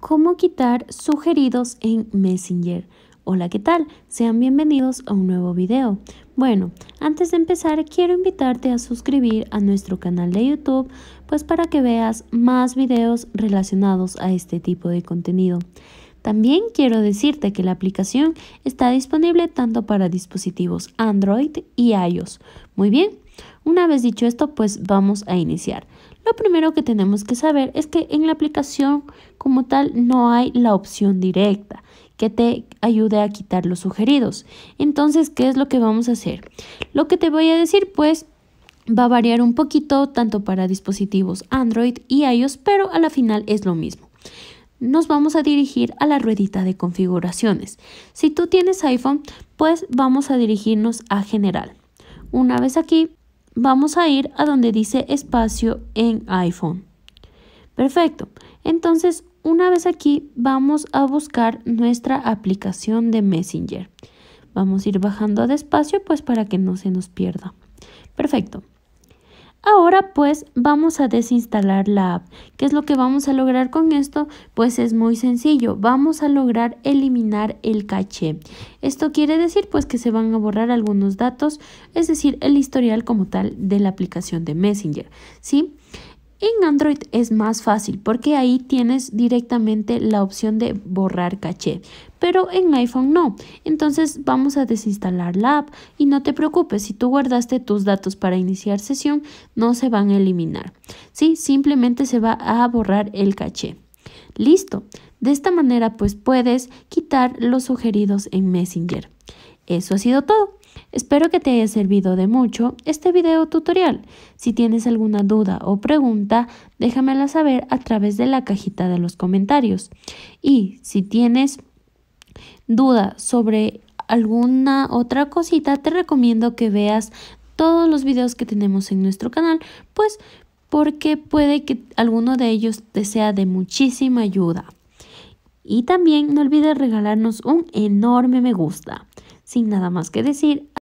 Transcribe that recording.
cómo quitar sugeridos en Messenger. Hola, ¿qué tal? Sean bienvenidos a un nuevo video. Bueno, antes de empezar quiero invitarte a suscribir a nuestro canal de YouTube, pues para que veas más videos relacionados a este tipo de contenido. También quiero decirte que la aplicación está disponible tanto para dispositivos Android y iOS. Muy bien, una vez dicho esto, pues vamos a iniciar. Lo primero que tenemos que saber es que en la aplicación como tal no hay la opción directa que te ayude a quitar los sugeridos. Entonces, ¿qué es lo que vamos a hacer? Lo que te voy a decir, pues, va a variar un poquito tanto para dispositivos Android y iOS, pero a la final es lo mismo. Nos vamos a dirigir a la ruedita de configuraciones. Si tú tienes iPhone, pues vamos a dirigirnos a general. Una vez aquí, vamos a ir a donde dice espacio en iPhone. Perfecto. Entonces, una vez aquí, vamos a buscar nuestra aplicación de Messenger. Vamos a ir bajando despacio pues para que no se nos pierda. Perfecto. Ahora pues vamos a desinstalar la app. ¿Qué es lo que vamos a lograr con esto? Pues es muy sencillo, vamos a lograr eliminar el caché. Esto quiere decir pues que se van a borrar algunos datos, es decir, el historial como tal de la aplicación de Messenger, ¿sí? En Android es más fácil porque ahí tienes directamente la opción de borrar caché, pero en iPhone no. Entonces vamos a desinstalar la app y no te preocupes, si tú guardaste tus datos para iniciar sesión, no se van a eliminar. Sí, simplemente se va a borrar el caché. Listo. De esta manera pues puedes quitar los sugeridos en Messenger. Eso ha sido todo. Espero que te haya servido de mucho este video tutorial. Si tienes alguna duda o pregunta, déjamela saber a través de la cajita de los comentarios. Y si tienes duda sobre alguna otra cosita, te recomiendo que veas todos los videos que tenemos en nuestro canal, pues porque puede que alguno de ellos te sea de muchísima ayuda. Y también no olvides regalarnos un enorme me gusta. Sin nada más que decir,